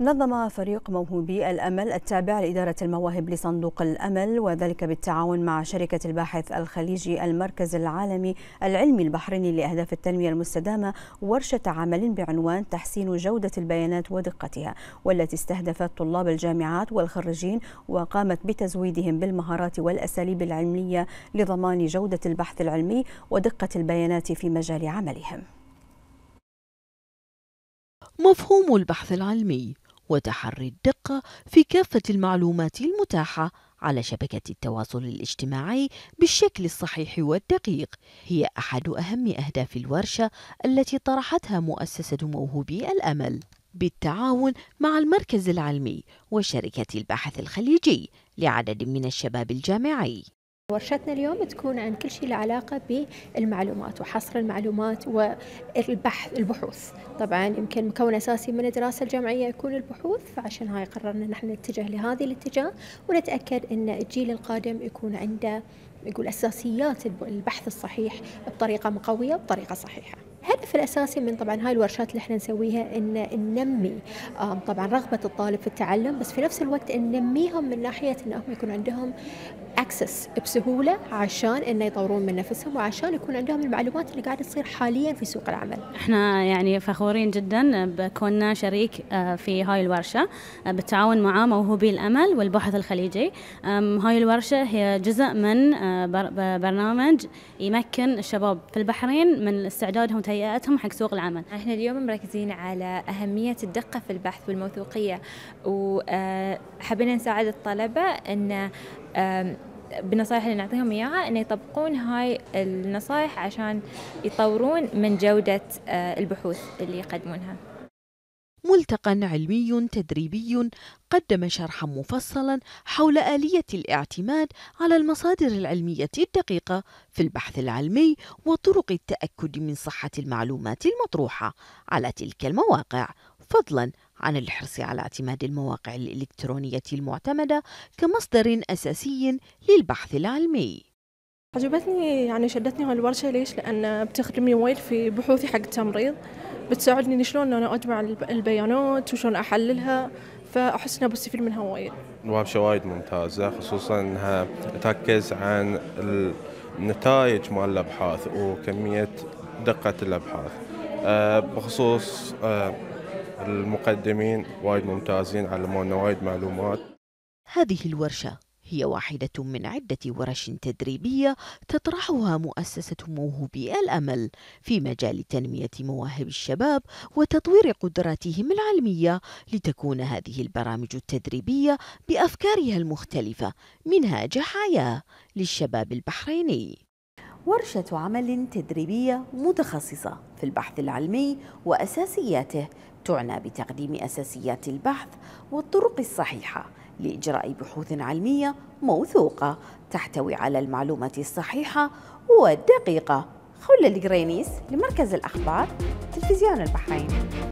نظم فريق موهوبي الأمل التابع لإدارة المواهب لصندوق الأمل وذلك بالتعاون مع شركة الباحث الخليجي المركز العالمي العلمي البحريني لأهداف التنمية المستدامة ورشة عمل بعنوان تحسين جودة البيانات ودقتها والتي استهدفت طلاب الجامعات والخريجين وقامت بتزويدهم بالمهارات والأساليب العلمية لضمان جودة البحث العلمي ودقة البيانات في مجال عملهم مفهوم البحث العلمي وتحري الدقة في كافة المعلومات المتاحة على شبكة التواصل الاجتماعي بالشكل الصحيح والدقيق هي أحد أهم أهداف الورشة التي طرحتها مؤسسة موهوبي الأمل بالتعاون مع المركز العلمي وشركة البحث الخليجي لعدد من الشباب الجامعي ورشتنا اليوم تكون عن كل شيء له علاقه بالمعلومات وحصر المعلومات والبحث البحوث، طبعا يمكن مكون اساسي من الدراسه الجامعيه يكون البحوث فعشان هاي قررنا نحن نتجه لهذه الاتجاه ونتاكد ان الجيل القادم يكون عنده يقول اساسيات البحث الصحيح بطريقه مقويه بطريقه صحيحه. الهدف الاساسي من طبعا هاي الورشات اللي احنا نسويها ان ننمي طبعا رغبه الطالب في التعلم بس في نفس الوقت ننميهم من ناحيه انهم يكون عندهم اكسس بسهوله عشان انه يطورون من نفسهم وعشان يكون عندهم المعلومات اللي قاعده تصير حاليا في سوق العمل. احنا يعني فخورين جدا بكوننا شريك آه، في هاي الورشه آه، بالتعاون مع موهوبي الامل والبحث الخليجي. هاي الورشه هي جزء من آه، برنامج يمكن الشباب في البحرين من استعدادهم وتهيئتهم حق سوق العمل. احنا اليوم مركزين على اهميه الدقه في البحث والموثوقيه وحبينا نساعد الطلبه ان بالنصائح اللي نعطيهم اياها ان يطبقون هاي النصائح عشان يطورون من جوده آه، البحوث اللي يقدمونها ملتقى علمي تدريبي قدم شرحا مفصلا حول آلية الاعتماد على المصادر العلمية الدقيقة في البحث العلمي وطرق التأكد من صحة المعلومات المطروحة على تلك المواقع فضلا عن الحرص على اعتماد المواقع الإلكترونية المعتمدة كمصدر أساسي للبحث العلمي عجبتني يعني شدتني هالورشة ليش؟ لأن بتخدمني وايد في بحوثي حق التمريض بتساعدني شلون أنا أجمع البيانات وشلون أحللها فأحس إنها بستفيد منها وايد. الورشة وايد ممتازة خصوصا إنها تركز عن النتائج مال الأبحاث وكمية دقة الأبحاث. آه، بخصوص آه، المقدمين وايد ممتازين علمونا وايد معلومات هذه الورشة هي واحدة من عدة ورش تدريبية تطرحها مؤسسة موهوبي الأمل في مجال تنمية مواهب الشباب وتطوير قدراتهم العلمية لتكون هذه البرامج التدريبية بأفكارها المختلفة منهاج حياة للشباب البحريني. ورشة عمل تدريبية متخصصة في البحث العلمي وأساسياته تعنى بتقديم أساسيات البحث والطرق الصحيحة لإجراء بحوث علمية موثوقة تحتوي على المعلومات الصحيحة والدقيقة خولة الجرينيس لمركز الأخبار تلفزيون البحرين